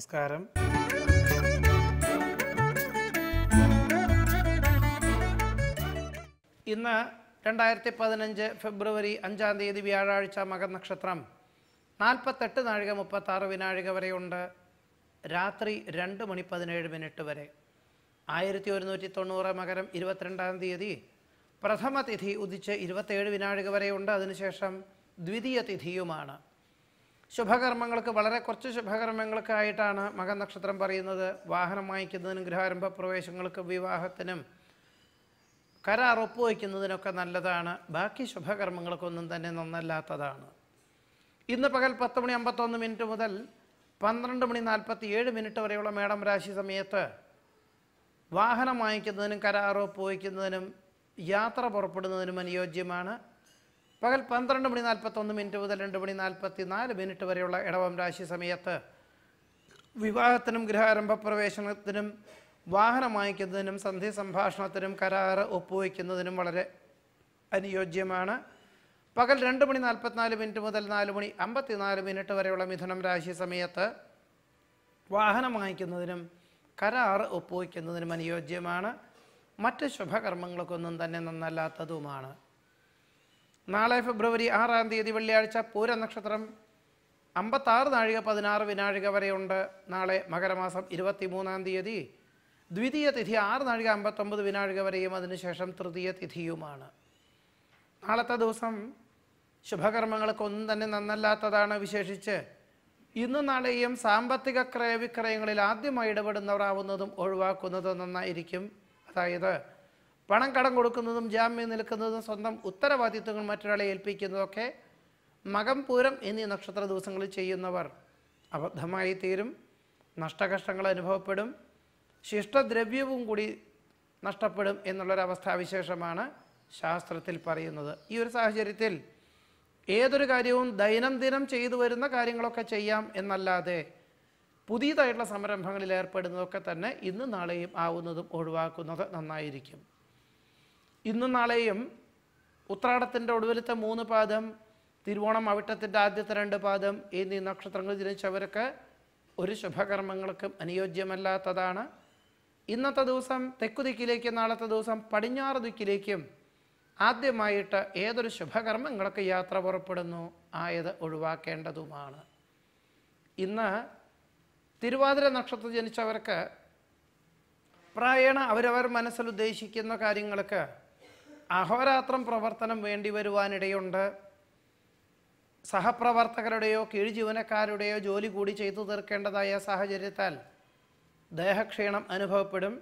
നമസ്കാരം ഇന്ന് രണ്ടായിരത്തി പതിനഞ്ച് ഫെബ്രുവരി അഞ്ചാം തീയതി വ്യാഴാഴ്ച മകനക്ഷത്രം നാൽപ്പത്തെട്ട് നാഴിക മുപ്പത്താറ് വിനാഴിക വരെയുണ്ട് രാത്രി രണ്ട് മണി പതിനേഴ് മിനിറ്റ് വരെ ആയിരത്തി ഒരുന്നൂറ്റി തൊണ്ണൂറ് മകരം ഇരുപത്തിരണ്ടാം തീയതി പ്രഥമ തിഥി ഉദിച്ച് ഇരുപത്തേഴ് വിനാഴിക വരെയുണ്ട് അതിനുശേഷം ദ്വിതീയ തിഥിയുമാണ് ശുഭകർമ്മങ്ങൾക്ക് വളരെ കുറച്ച് ശുഭകർമ്മങ്ങൾക്കായിട്ടാണ് മകനക്ഷത്രം പറയുന്നത് വാഹനം വാങ്ങിക്കുന്നതിനും ഗൃഹാരംഭ പ്രവേശങ്ങൾക്കും വിവാഹത്തിനും കരാർ ഒപ്പുവയ്ക്കുന്നതിനൊക്കെ നല്ലതാണ് ബാക്കി ശുഭകർമ്മങ്ങൾക്കൊന്നും തന്നെ നന്നല്ലാത്തതാണ് ഇന്ന് പകൽ പത്ത് മണി അമ്പത്തൊന്ന് മിനിറ്റ് മുതൽ പന്ത്രണ്ട് മണി നാൽപ്പത്തി ഏഴ് മിനിറ്റ് വരെയുള്ള മേടം രാശി സമയത്ത് വാഹനം വാങ്ങിക്കുന്നതിനും കരാർ ഒപ്പുവയ്ക്കുന്നതിനും യാത്ര പുറപ്പെടുന്നതിനും അനുയോജ്യമാണ് പകൽ പന്ത്രണ്ട് മണി നാൽപ്പത്തൊന്ന് മിനിറ്റ് മുതൽ രണ്ട് മണി നാൽപ്പത്തി നാല് മിനിറ്റ് വരെയുള്ള ഇടവം രാശി സമയത്ത് വിവാഹത്തിനും ഗൃഹാരംഭ പ്രവേശനത്തിനും വാഹനം വാങ്ങിക്കുന്നതിനും സന്ധി സംഭാഷണത്തിനും കരാറ് ഒപ്പുവയ്ക്കുന്നതിനും വളരെ അനുയോജ്യമാണ് പകൽ രണ്ട് മണി നാൽപ്പത്തിനാല് മിനിറ്റ് മുതൽ നാല് മണി അമ്പത്തിനാല് മിനിറ്റ് വരെയുള്ള മിഥുനം രാശി സമയത്ത് വാഹനം വാങ്ങിക്കുന്നതിനും കരാർ ഒപ്പുവയ്ക്കുന്നതിനും അനുയോജ്യമാണ് മറ്റ് ശുഭകർമ്മങ്ങൾക്കൊന്നും തന്നെ നന്നല്ലാത്തതുമാണ് നാളെ ഫെബ്രുവരി ആറാം തീയതി വെള്ളിയാഴ്ച പൂര നക്ഷത്രം അമ്പത്താറ് നാഴിക പതിനാറ് വിനാഴിക വരെയുണ്ട് നാളെ മകരമാസം ഇരുപത്തി മൂന്നാം തീയതി ദ്വിതീയ തിഥി ആറ് നാഴിക അമ്പത്തൊമ്പത് വിനാഴിക വരെയും അതിനുശേഷം തൃതീയ തിഥിയുമാണ് നാളത്തെ ദിവസം ശുഭകർമ്മങ്ങൾക്കൊന്നും തന്നെ നന്നല്ലാത്തതാണ് വിശേഷിച്ച് ഇന്നും നാളെയും സാമ്പത്തിക ക്രയവിക്രയങ്ങളിൽ ആദ്യമായി ഇടപെടുന്നവരാവുന്നതും ഒഴിവാക്കുന്നതും നന്നായിരിക്കും അതായത് പണം കടം കൊടുക്കുന്നതും ജാമ്യം നിൽക്കുന്നതും സ്വന്തം ഉത്തരവാദിത്വങ്ങൾ മറ്റൊരാളെ ഏൽപ്പിക്കുന്നതൊക്കെ മകം പൂരം എന്നീ നക്ഷത്ര ദിവസങ്ങളിൽ ചെയ്യുന്നവർ അബദ്ധമായി തീരും നഷ്ടകഷ്ടങ്ങൾ അനുഭവപ്പെടും ശിഷ്ടദ്രവ്യവും കൂടി നഷ്ടപ്പെടും എന്നുള്ളൊരവസ്ഥാവിശേഷമാണ് ശാസ്ത്രത്തിൽ പറയുന്നത് ഈ ഒരു സാഹചര്യത്തിൽ ഏതൊരു കാര്യവും ദൈനംദിനം ചെയ്തു വരുന്ന കാര്യങ്ങളൊക്കെ ചെയ്യാം എന്നല്ലാതെ പുതിയതായിട്ടുള്ള സംരംഭങ്ങളിൽ ഏർപ്പെടുന്നതൊക്കെ തന്നെ ഇന്ന് നാളെയും ആവുന്നതും ഒഴിവാക്കുന്നത് നന്നായിരിക്കും ഇന്നും നാളെയും ഉത്രാടത്തിൻ്റെ ഒടുവിലത്തെ മൂന്ന് പാദം തിരുവോണം അവിട്ടത്തിൻ്റെ ആദ്യത്തെ രണ്ട് പാദം എന്നീ നക്ഷത്രങ്ങൾ ജനിച്ചവർക്ക് ഒരു ശുഭകർമ്മങ്ങൾക്കും അനുയോജ്യമല്ലാത്തതാണ് ഇന്നത്തെ ദിവസം തെക്കുദിക്കിലേക്കും നാളത്തെ ദിവസം പടിഞ്ഞാറ് ദിക്കിലേക്കും ആദ്യമായിട്ട് ഏതൊരു ശുഭകർമ്മങ്ങളൊക്കെ യാത്ര പുറപ്പെടുന്നു ആയത് ഒഴിവാക്കേണ്ടതുമാണ് ഇന്ന് തിരുവാതിര നക്ഷത്രം ജനിച്ചവർക്ക് പ്രായണ അവരവർ മനസ്സിൽ ഉദ്ദേശിക്കുന്ന കാര്യങ്ങൾക്ക് അഹോരാത്രം പ്രവർത്തനം വേണ്ടി വരുവാനിടയുണ്ട് സഹപ്രവർത്തകരുടെയോ കീഴ് ജീവനക്കാരുടെയോ ജോലി കൂടി ചെയ്തു തീർക്കേണ്ടതായ സാഹചര്യത്താൽ ദേഹക്ഷീണം അനുഭവപ്പെടും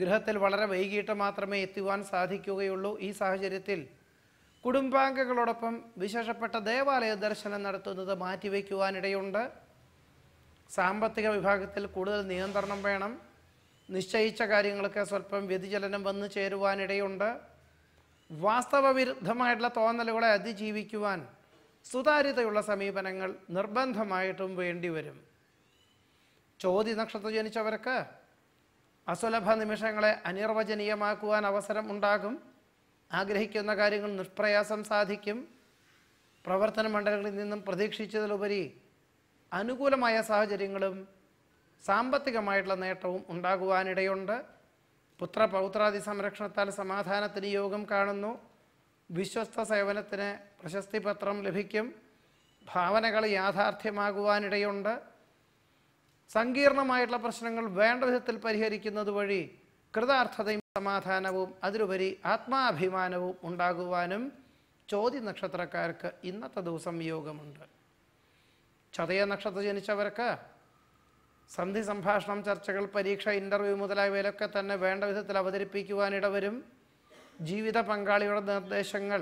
ഗൃഹത്തിൽ വളരെ വൈകിട്ട് മാത്രമേ എത്തുവാൻ സാധിക്കുകയുള്ളൂ ഈ സാഹചര്യത്തിൽ കുടുംബാംഗങ്ങളോടൊപ്പം വിശേഷപ്പെട്ട ദേവാലയ ദർശനം നടത്തുന്നത് മാറ്റിവെക്കുവാനിടയുണ്ട് സാമ്പത്തിക വിഭാഗത്തിൽ കൂടുതൽ നിയന്ത്രണം വേണം നിശ്ചയിച്ച കാര്യങ്ങൾക്ക് സ്വല്പം വ്യതിചലനം വന്നു ചേരുവാനിടയുണ്ട് വാസ്തവവിരുദ്ധമായിട്ടുള്ള തോന്നലുകളെ അതിജീവിക്കുവാൻ സുതാര്യതയുള്ള സമീപനങ്ങൾ നിർബന്ധമായിട്ടും വരും ചോതി നക്ഷത്രം ജനിച്ചവർക്ക് അസുലഭ നിമിഷങ്ങളെ അനിർവചനീയമാക്കുവാൻ അവസരം ഉണ്ടാകും ആഗ്രഹിക്കുന്ന കാര്യങ്ങൾ നിഷ്പ്രയാസം സാധിക്കും പ്രവർത്തന മണ്ഡലങ്ങളിൽ നിന്നും പ്രതീക്ഷിച്ചതിലുപരി അനുകൂലമായ സാഹചര്യങ്ങളും സാമ്പത്തികമായിട്ടുള്ള നേട്ടവും ഉണ്ടാകുവാനിടയുണ്ട് പുത്ര പൗത്രാദി സംരക്ഷണത്താൽ സമാധാനത്തിന് യോഗം കാണുന്നു വിശ്വസ്ത സേവനത്തിന് പ്രശസ്തി പത്രം ലഭിക്കും ഭാവനകൾ യാഥാർത്ഥ്യമാകുവാനിടയുണ്ട് സങ്കീർണമായിട്ടുള്ള പ്രശ്നങ്ങൾ വേണ്ട വിധത്തിൽ പരിഹരിക്കുന്നത് വഴി കൃതാർത്ഥതയും സമാധാനവും അതിലുപരി ആത്മാഭിമാനവും ഉണ്ടാകുവാനും ചോദ്യ നക്ഷത്രക്കാർക്ക് ഇന്നത്തെ ദിവസം യോഗമുണ്ട് ചതയ നക്ഷത്രം ജനിച്ചവർക്ക് സന്ധി സംഭാഷണം ചർച്ചകൾ പരീക്ഷ ഇൻ്റർവ്യൂ മുതലായവയിലൊക്കെ തന്നെ വേണ്ട വിധത്തിൽ അവതരിപ്പിക്കുവാനിടവരും ജീവിത പങ്കാളിയുടെ നിർദ്ദേശങ്ങൾ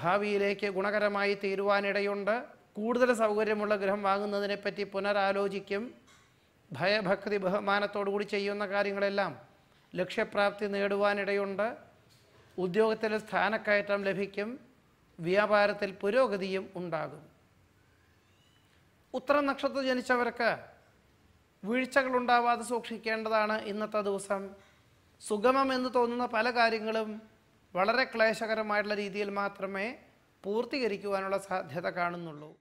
ഭാവിയിലേക്ക് ഗുണകരമായി തീരുവാനിടയുണ്ട് കൂടുതൽ സൗകര്യമുള്ള ഗൃഹം വാങ്ങുന്നതിനെപ്പറ്റി പുനരാലോചിക്കും ഭയഭക്തി ബഹുമാനത്തോടുകൂടി ചെയ്യുന്ന കാര്യങ്ങളെല്ലാം ലക്ഷ്യപ്രാപ്തി നേടുവാനിടയുണ്ട് ഉദ്യോഗത്തിൽ സ്ഥാനക്കയറ്റം ലഭിക്കും വ്യാപാരത്തിൽ പുരോഗതിയും ഉണ്ടാകും ഉത്തരനക്ഷത്രം ജനിച്ചവർക്ക് വീഴ്ചകളുണ്ടാവാതെ സൂക്ഷിക്കേണ്ടതാണ് ഇന്നത്തെ ദിവസം സുഗമം എന്ന് തോന്നുന്ന പല കാര്യങ്ങളും വളരെ ക്ലേശകരമായിട്ടുള്ള രീതിയിൽ മാത്രമേ പൂർത്തീകരിക്കുവാനുള്ള സാധ്യത കാണുന്നുള്ളൂ